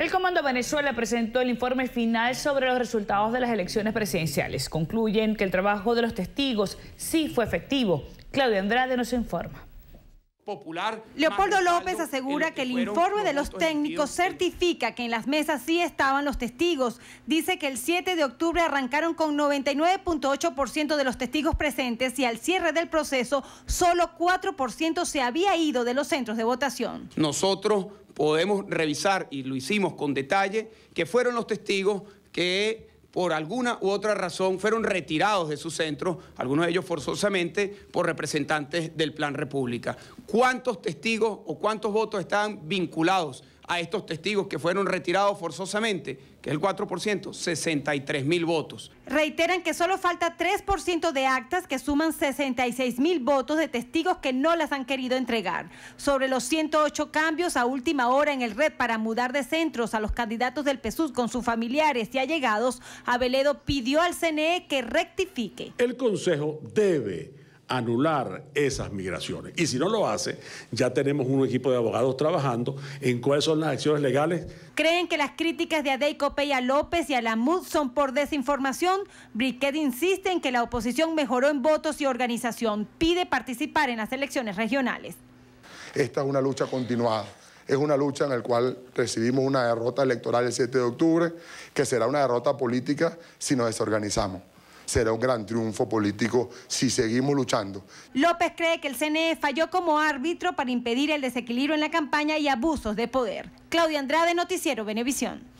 El Comando Venezuela presentó el informe final sobre los resultados de las elecciones presidenciales. Concluyen que el trabajo de los testigos sí fue efectivo. Claudia Andrade nos informa. Leopoldo López asegura que el informe de los técnicos certifica que en las mesas sí estaban los testigos. Dice que el 7 de octubre arrancaron con 99.8% de los testigos presentes y al cierre del proceso solo 4% se había ido de los centros de votación. Nosotros podemos revisar, y lo hicimos con detalle, que fueron los testigos que por alguna u otra razón fueron retirados de su centro, algunos de ellos forzosamente por representantes del Plan República. ¿Cuántos testigos o cuántos votos estaban vinculados a estos testigos que fueron retirados forzosamente, que es el 4%, 63 mil votos. Reiteran que solo falta 3% de actas que suman 66 mil votos de testigos que no las han querido entregar. Sobre los 108 cambios a última hora en el red para mudar de centros a los candidatos del PSUS con sus familiares y allegados, Aveledo pidió al CNE que rectifique. El Consejo debe anular esas migraciones. Y si no lo hace, ya tenemos un equipo de abogados trabajando en cuáles son las acciones legales. ¿Creen que las críticas de Adey a López y a la MUD son por desinformación? Briquet insiste en que la oposición mejoró en votos y organización. Pide participar en las elecciones regionales. Esta es una lucha continuada. Es una lucha en la cual recibimos una derrota electoral el 7 de octubre, que será una derrota política si nos desorganizamos será un gran triunfo político si seguimos luchando. López cree que el CNE falló como árbitro para impedir el desequilibrio en la campaña y abusos de poder. Claudia Andrade, Noticiero Venevisión.